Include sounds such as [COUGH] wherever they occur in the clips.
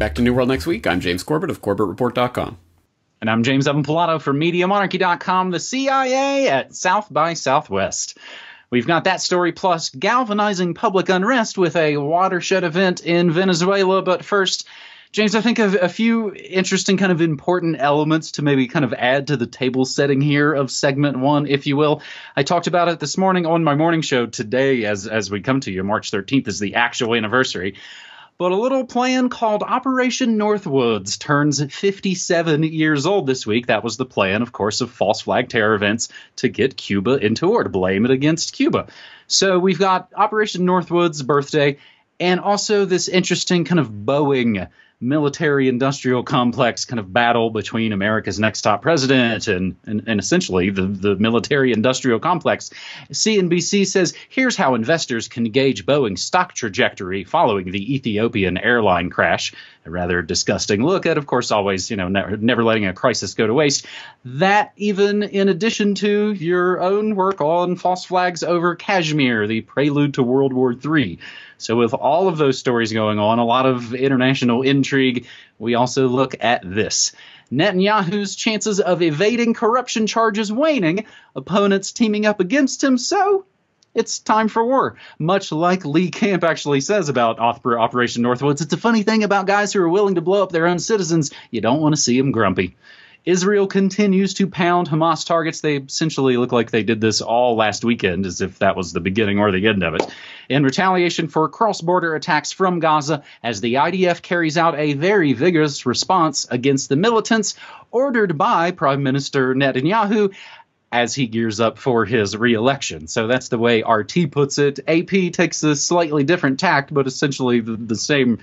Welcome back to New World Next Week. I'm James Corbett of CorbettReport.com. And I'm James Evan Pilato for MediaMonarchy.com, the CIA at South by Southwest. We've got that story plus galvanizing public unrest with a watershed event in Venezuela. But first, James, I think of a few interesting, kind of important elements to maybe kind of add to the table setting here of segment one, if you will. I talked about it this morning on my morning show today, as as we come to you. March 13th is the actual anniversary but a little plan called Operation Northwoods turns 57 years old this week. That was the plan, of course, of false flag terror events to get Cuba into war, to blame it against Cuba. So we've got Operation Northwoods' birthday, and also this interesting kind of Boeing military industrial complex kind of battle between America's next top president and, and, and essentially the, the military industrial complex. CNBC says here's how investors can gauge Boeing's stock trajectory following the Ethiopian airline crash. A rather disgusting look at, of course, always, you know, never, never letting a crisis go to waste. That even in addition to your own work on false flags over Kashmir, the prelude to World War III. So with all of those stories going on, a lot of international intrigue intrigue, we also look at this. Netanyahu's chances of evading corruption charges waning, opponents teaming up against him, so it's time for war. Much like Lee Camp actually says about Operation Northwoods, it's a funny thing about guys who are willing to blow up their own citizens. You don't want to see them grumpy. Israel continues to pound Hamas targets. They essentially look like they did this all last weekend, as if that was the beginning or the end of it. In retaliation for cross border attacks from Gaza, as the IDF carries out a very vigorous response against the militants ordered by Prime Minister Netanyahu as he gears up for his reelection. So that's the way RT puts it. AP takes a slightly different tact, but essentially the, the same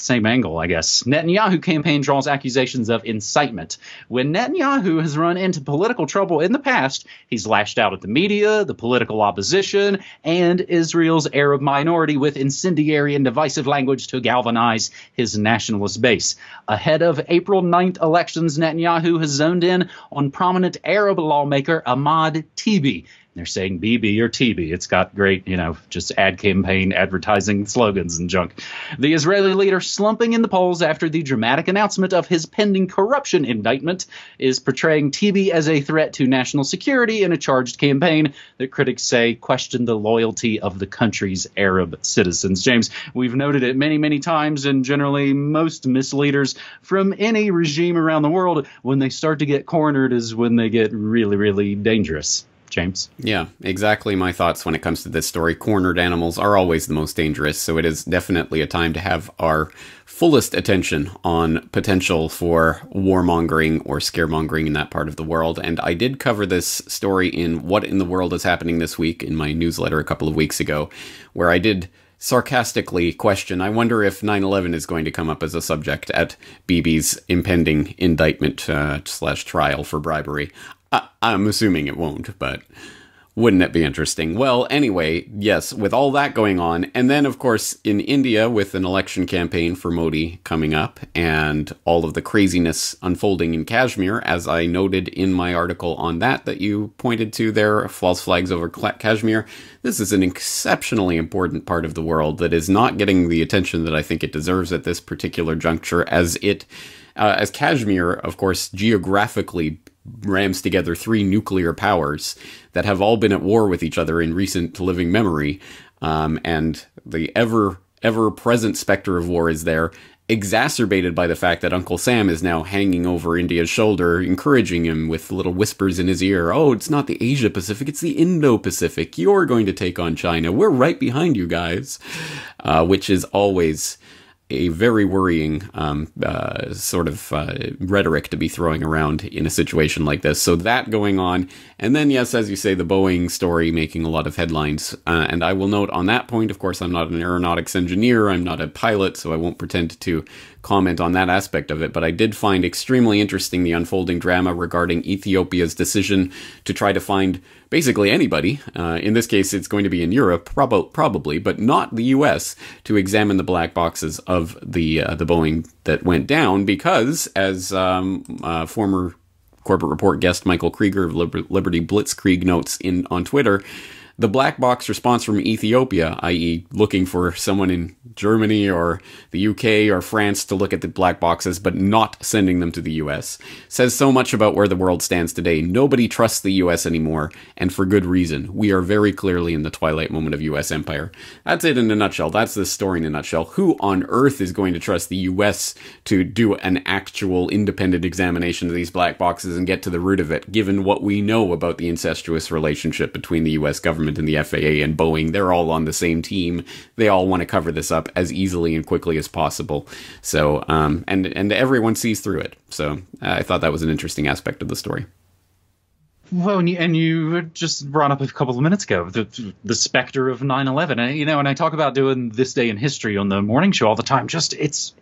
same angle, I guess. Netanyahu campaign draws accusations of incitement. When Netanyahu has run into political trouble in the past, he's lashed out at the media, the political opposition, and Israel's Arab minority with incendiary and divisive language to galvanize his nationalist base. Ahead of April 9th elections, Netanyahu has zoned in on prominent Arab lawmaker Ahmad Tibi, they're saying BB or TB. It's got great, you know, just ad campaign advertising slogans and junk. The Israeli leader slumping in the polls after the dramatic announcement of his pending corruption indictment is portraying TB as a threat to national security in a charged campaign that critics say questioned the loyalty of the country's Arab citizens. James, we've noted it many, many times, and generally most misleaders from any regime around the world, when they start to get cornered, is when they get really, really dangerous. James. Yeah, exactly my thoughts when it comes to this story. Cornered animals are always the most dangerous, so it is definitely a time to have our fullest attention on potential for warmongering or scaremongering in that part of the world. And I did cover this story in What in the World is Happening This Week in my newsletter a couple of weeks ago, where I did sarcastically question I wonder if 9 11 is going to come up as a subject at Beebe's impending indictment uh, slash trial for bribery. I, am assuming it won't, but wouldn't it be interesting? Well, anyway, yes, with all that going on, and then, of course, in India with an election campaign for Modi coming up and all of the craziness unfolding in Kashmir, as I noted in my article on that that you pointed to there, False Flags Over Kashmir, this is an exceptionally important part of the world that is not getting the attention that I think it deserves at this particular juncture, as it. Uh, as Kashmir, of course, geographically rams together three nuclear powers that have all been at war with each other in recent living memory. Um, and the ever, ever present specter of war is there, exacerbated by the fact that Uncle Sam is now hanging over India's shoulder, encouraging him with little whispers in his ear. Oh, it's not the Asia Pacific, it's the Indo Pacific. You're going to take on China. We're right behind you guys. Uh, which is always a very worrying um, uh, sort of uh, rhetoric to be throwing around in a situation like this. So that going on, and then yes, as you say, the Boeing story making a lot of headlines. Uh, and I will note on that point, of course, I'm not an aeronautics engineer, I'm not a pilot, so I won't pretend to comment on that aspect of it, but I did find extremely interesting the unfolding drama regarding Ethiopia's decision to try to find basically anybody, uh, in this case it's going to be in Europe prob- probably, but not the US, to examine the black boxes of the, uh, the Boeing that went down because, as um, uh, former corporate report guest Michael Krieger of Liberty Blitzkrieg notes in on Twitter, the black box response from Ethiopia, i.e., looking for someone in Germany or the UK or France to look at the black boxes, but not sending them to the US, says so much about where the world stands today. Nobody trusts the US anymore, and for good reason. We are very clearly in the twilight moment of US empire. That's it in a nutshell. That's the story in a nutshell. Who on earth is going to trust the US to do an actual independent examination of these black boxes and get to the root of it, given what we know about the incestuous relationship between the US government? government and the FAA and Boeing, they're all on the same team. They all want to cover this up as easily and quickly as possible. So, um, and and everyone sees through it. So, I thought that was an interesting aspect of the story. Well, and you, and you, just brought up a couple of minutes ago the, the specter of 9 11. You know, and I talk about doing this day in history on the morning show all the time. Just it's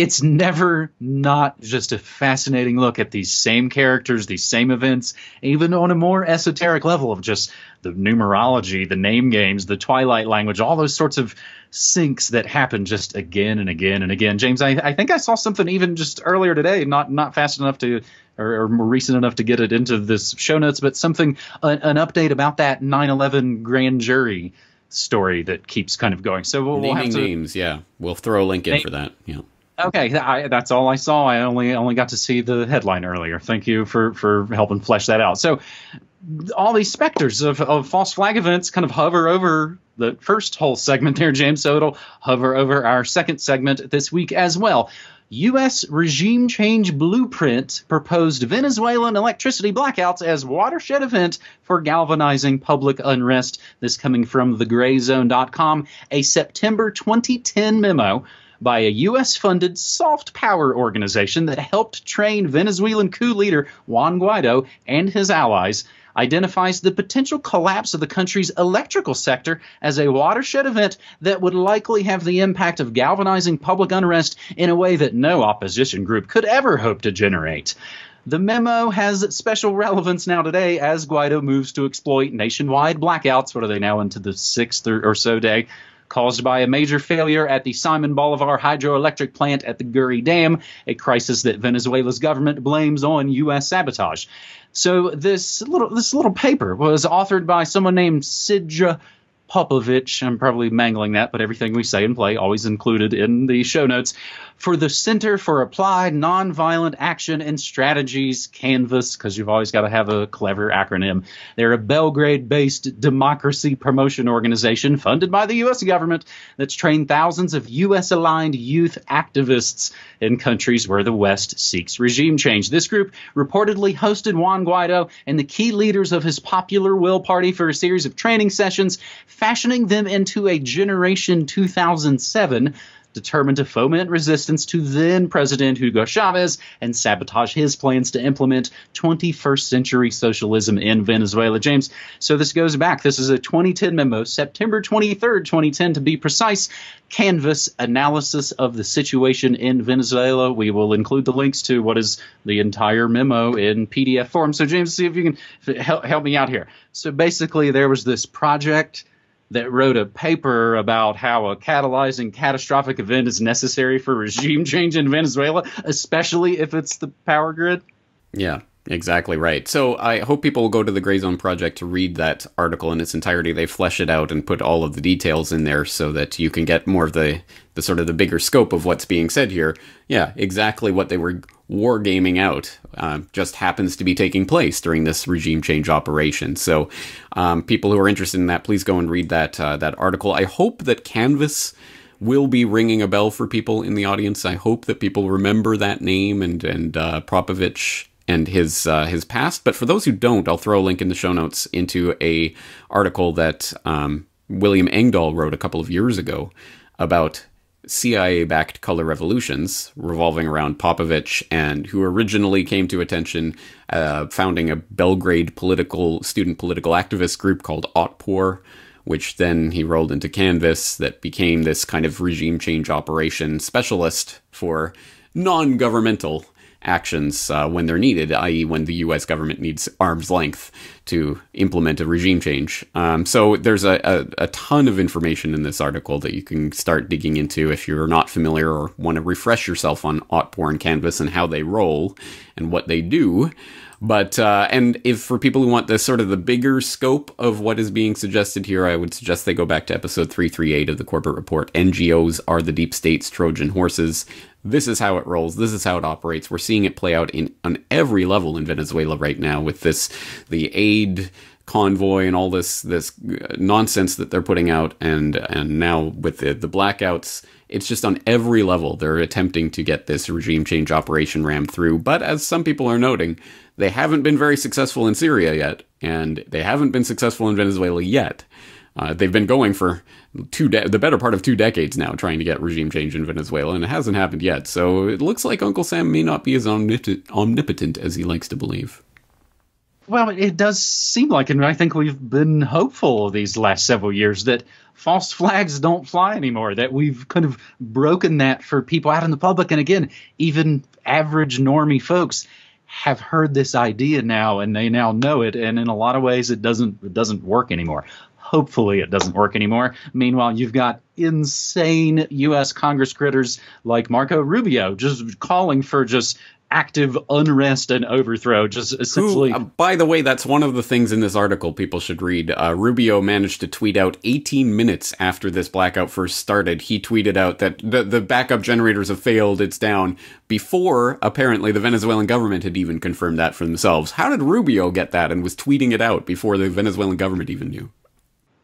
it's never not just a fascinating look at these same characters, these same events, even on a more esoteric level of just the numerology, the name games, the Twilight language, all those sorts of sinks that happen just again and again and again. James, I, I think I saw something even just earlier today, not not fast enough to or, or more recent enough to get it into this show notes, but something an, an update about that 9/11 grand jury story that keeps kind of going. So we'll, we'll have to, names, yeah. We'll throw a link in name, for that. Yeah okay, I, that's all I saw. I only only got to see the headline earlier. Thank you for for helping flesh that out. So all these specters of, of false flag events kind of hover over the first whole segment there, James. So it'll hover over our second segment this week as well. U.S. regime change blueprint proposed Venezuelan electricity blackouts as watershed event for galvanizing public unrest. This coming from thegrayzone.com, a September 2010 memo by a U.S. funded soft power organization that helped train Venezuelan coup leader Juan Guaido and his allies identifies the potential collapse of the country's electrical sector as a watershed event that would likely have the impact of galvanizing public unrest in a way that no opposition group could ever hope to generate. The memo has special relevance now today as Guaido moves to exploit nationwide blackouts. What are they now into the sixth or, so day caused by a major failure at the Simon Bolivar hydroelectric plant at the Guri Dam, a crisis that Venezuela's government blames on U.S. sabotage. So this little this little paper was authored by someone named Sidja Popovich. I'm probably mangling that, but everything we say and play always included in the show notes for the Center for Applied Nonviolent Action and Strategies Canvas, because you've always got to have a clever acronym. They're a Belgrade based democracy promotion organization funded by the U.S. government that's trained thousands of U.S. aligned youth activists in countries where the West seeks regime change. This group reportedly hosted Juan Guaido and the key leaders of his popular will party for a series of training sessions fashioning them into a Generation 2007 determined to foment resistance to then President Hugo Chavez and sabotage his plans to implement 21st century socialism in Venezuela. James, so this goes back. This is a 2010 memo, September 23rd, 2010, to be precise. Canvas analysis of the situation in Venezuela. We will include the links to what is the entire memo in PDF form. So, James, see if you can help, help me out here. So, basically, there was this project that wrote a paper about how a catalyzing catastrophic event is necessary for regime [LAUGHS] change in Venezuela, especially if it's the power grid. Yeah, exactly right. So I hope people will go to the Gray Zone Project to read that article in its entirety. They flesh it out and put all of the details in there so that you can get more of the, the sort of the bigger scope of what's being said here. Yeah, exactly what they were wargaming out uh, just happens to be taking place during this regime change operation. So, um, people who are interested in that, please go and read that uh, that article. I hope that Canvas will be ringing a bell for people in the audience. I hope that people remember that name and and uh, Propovich and his uh, his past. But for those who don't, I'll throw a link in the show notes into a article that um, William Engdahl wrote a couple of years ago about CIA backed color revolutions revolving around Popovich and who originally came to attention uh, founding a Belgrade political student political activist group called Otpor, which then he rolled into Canvas that became this kind of regime change operation specialist for non governmental actions uh, when they're needed, i.e., when the U.S. government needs arm's length to implement a regime change. Um, so there's a, a, a, ton of information in this article that you can start digging into if you're not familiar or want to refresh yourself on Otpor and Canvas and how they roll and what they do. But uh, and if for people who want the sort of the bigger scope of what is being suggested here, I would suggest they go back to episode 338 of the corporate report. NGOs are the deep state's Trojan horses this is how it rolls. This is how it operates. We're seeing it play out in on every level in Venezuela right now with this the aid convoy and all this this uh, nonsense that they're putting out and and now with the the blackouts it's just on every level they're attempting to get this regime change operation rammed through but as some people are noting they haven't been very successful in Syria yet and they haven't been successful in Venezuela yet uh, they've been going for two de- the better part of two decades now trying to get regime change in Venezuela, and it hasn't happened yet. So it looks like Uncle Sam may not be as omnipotent as he likes to believe. Well, it does seem like, and I think we've been hopeful these last several years that false flags don't fly anymore, that we've kind of broken that for people out in the public. And again, even average normie folks have heard this idea now and they now know it and in a lot of ways it doesn't it doesn't work anymore Hopefully, it doesn't work anymore. Meanwhile, you've got insane U.S. Congress critters like Marco Rubio just calling for just active unrest and overthrow just essentially Who, uh, by the way that's one of the things in this article people should read uh, rubio managed to tweet out 18 minutes after this blackout first started he tweeted out that the, the backup generators have failed it's down before apparently the venezuelan government had even confirmed that for themselves how did rubio get that and was tweeting it out before the venezuelan government even knew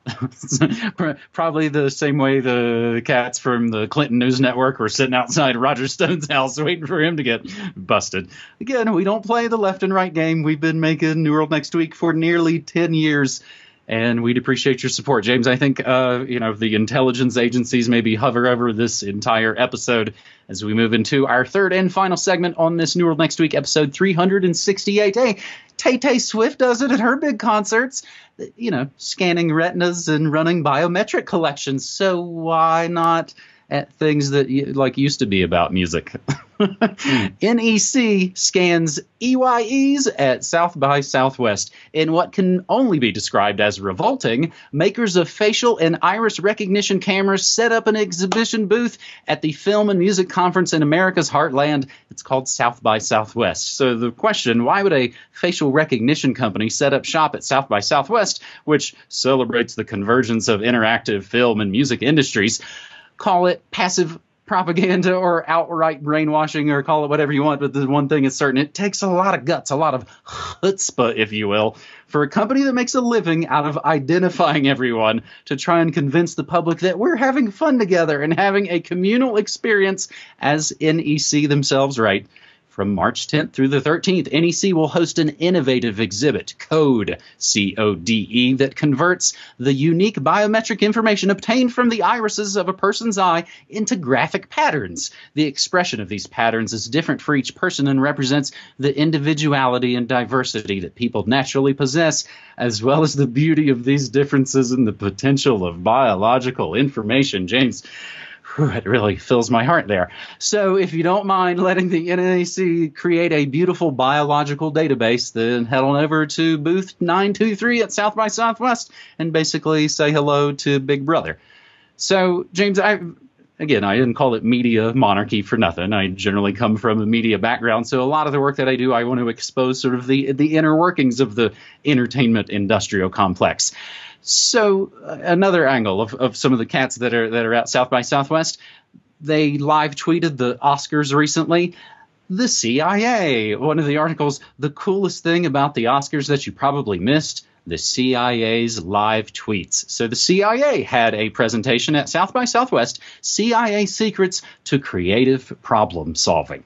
[LAUGHS] Probably the same way the cats from the Clinton News Network were sitting outside Roger Stone's [LAUGHS] house waiting for him to get busted. Again, we don't play the left and right game. We've been making New World Next Week for nearly 10 years and we'd appreciate your support, James. I think uh, you know the intelligence agencies maybe hover over this entire episode as we move into our third and final segment on this New World Next Week episode 368. Hey, Tay Tay Swift does it at her big concerts, you know, scanning retinas and running biometric collections. So why not? at things that like used to be about music. Hmm. [LAUGHS] NEC scans EYEs at South by Southwest in what can only be described as revolting. Makers of facial and iris recognition cameras set up an exhibition booth at the Film and Music Conference in America's Heartland. It's called South by Southwest. So the question, why would a facial recognition company set up shop at South by Southwest, which celebrates the convergence of interactive film and music industries? call it passive propaganda or outright brainwashing or call it whatever you want, but the one thing is certain it takes a lot of guts, a lot of chutzpah, if you will, for a company that makes a living out of identifying everyone to try and convince the public that we're having fun together and having a communal experience as NEC themselves right from March 10th through the 13th, NEC will host an innovative exhibit, Code, C O D E, that converts the unique biometric information obtained from the irises of a person's eye into graphic patterns. The expression of these patterns is different for each person and represents the individuality and diversity that people naturally possess, as well as the beauty of these differences and the potential of biological information. James, it really fills my heart there. So, if you don't mind letting the NAC create a beautiful biological database, then head on over to booth 923 at South by Southwest and basically say hello to Big Brother. So, James, I again, I didn't call it media monarchy for nothing. I generally come from a media background, so a lot of the work that I do, I want to expose sort of the the inner workings of the entertainment industrial complex. So uh, another angle of, of some of the cats that are that are out South by Southwest, they live tweeted the Oscars recently. The CIA. One of the articles, the coolest thing about the Oscars that you probably missed, the CIA's live tweets. So the CIA had a presentation at South by Southwest, CIA secrets to creative problem solving.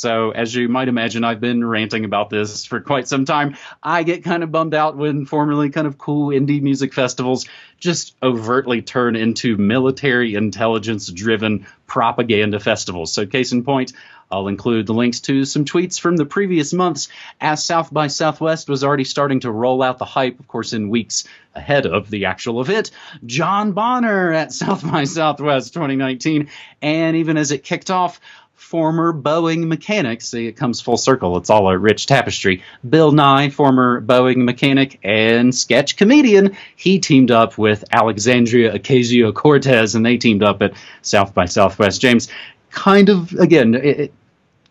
So, as you might imagine, I've been ranting about this for quite some time. I get kind of bummed out when formerly kind of cool indie music festivals just overtly turn into military intelligence driven propaganda festivals. So, case in point, I'll include the links to some tweets from the previous months as South by Southwest was already starting to roll out the hype, of course, in weeks ahead of the actual event. John Bonner at [LAUGHS] South by Southwest 2019. And even as it kicked off, former Boeing mechanic. See, it comes full circle. It's all a rich tapestry. Bill Nye, former Boeing mechanic and sketch comedian, he teamed up with Alexandria Ocasio Cortez, and they teamed up at South by Southwest. James, kind of, again, it, it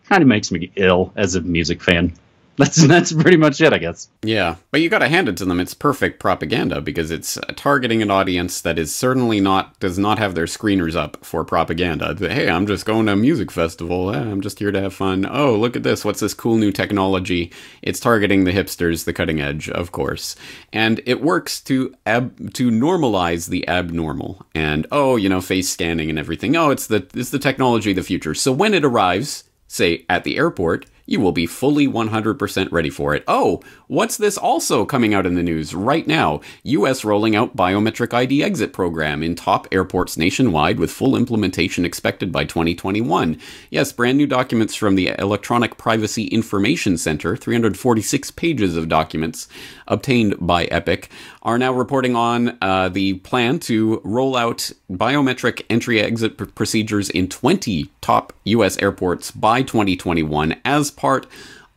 kind of makes me ill as a music fan. That's that's pretty much it, I guess. Yeah, but you got to hand it to them. It's perfect propaganda because it's uh, targeting an audience that is certainly not does not have their screeners up for propaganda. Hey, I'm just going to a music festival. Eh, I'm just here to have fun. Oh, look at this. What's this cool new technology? It's targeting the hipsters, the cutting edge, of course. And it works to ab- to normalize the abnormal. And oh, you know, face scanning and everything. Oh, it's the it's the technology of the future. So when it arrives, say at the airport, you will be fully 100% ready for it. Oh, what's this also coming out in the news right now? US rolling out biometric ID exit program in top airports nationwide with full implementation expected by 2021. Yes, brand new documents from the Electronic Privacy Information Center, 346 pages of documents obtained by Epic are now reporting on uh, the plan to roll out biometric entry exit pr- procedures in 20 top U.S. airports by 2021 as part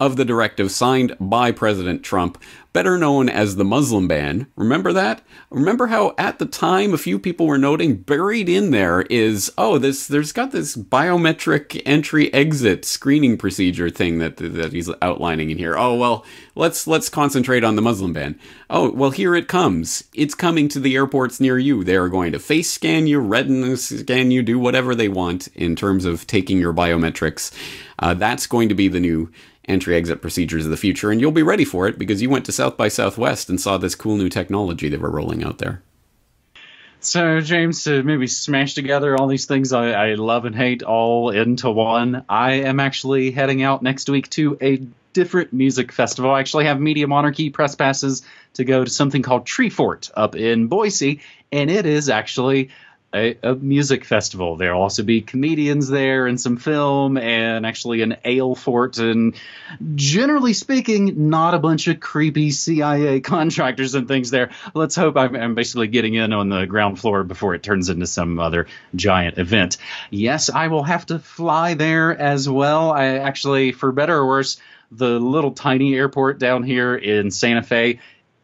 of the directive signed by President Trump, better known as the Muslim ban. Remember that? Remember how at the time a few people were noting buried in there is oh this there's got this biometric entry exit screening procedure thing that that he's outlining in here. Oh well, let's let's concentrate on the Muslim ban. Oh, well here it comes. It's coming to the airports near you. They are going to face scan you, retina scan you, do whatever they want in terms of taking your biometrics. Uh, that's going to be the new entry exit procedures of the future, and you'll be ready for it because you went to South by Southwest and saw this cool new technology they were rolling out there. So, James, to maybe smash together all these things I, I love and hate all into one, I am actually heading out next week to a different music festival. I actually have Media Monarchy press passes to go to something called Tree Fort up in Boise, and it is actually a, a, music festival. There'll also be comedians there and some film and actually an ale fort and generally speaking, not a bunch of creepy CIA [LAUGHS] contractors and things there. Let's hope I'm, I'm basically getting in on the ground floor before it turns into some other giant event. Yes, I will have to fly there as well. I actually, for better or worse, the little tiny airport down here in Santa Fe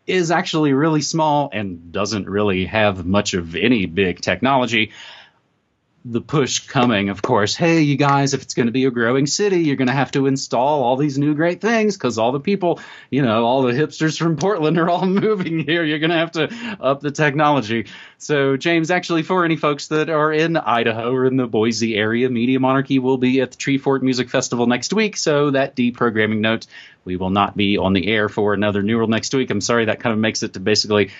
is actually really small and doesn't really have much of any big technology the push coming, of course. Hey, you guys, if it's going to be a growing city, you're going to have to install all these new great things because all the people, you know, all the hipsters from Portland are all [LAUGHS] moving here. You're going to have to up the technology. So, James, actually, for any folks that are in Idaho or in the Boise area, Media Monarchy will be at the Tree Fort Music Festival next week. So, that deprogramming note, we will not be on the air for another New World next week. I'm sorry that kind of makes it to basically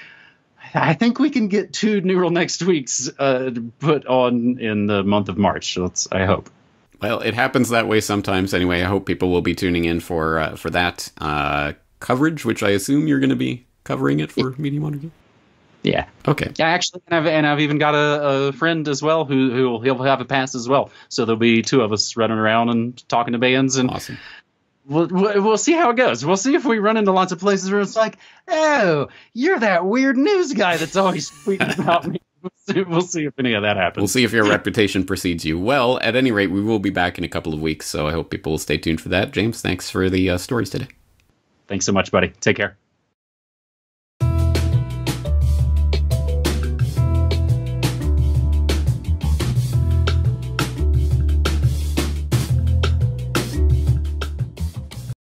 I think we can get two neural next weeks uh, put on in the month of March. Let's, I hope. Well, it happens that way sometimes. Anyway, I hope people will be tuning in for uh, for that uh, coverage, which I assume you're going to be covering it for Media Monarchy. Yeah. Okay. Yeah, actually, and I've, and I've even got a, a, friend as well who who he'll have a pass as well. So there'll be two of us running around and talking to bands and awesome. We'll, we'll see how it goes. We'll see if we run into lots of places where it's like, oh, you're that weird news guy that's always tweeting [LAUGHS] about me. We'll see, we'll see if any of that happens. We'll see if your reputation precedes you. Well, at any rate, we will be back in a couple of weeks, so I hope people will stay tuned for that. James, thanks for the uh, stories today. Thanks so much, buddy. Take care.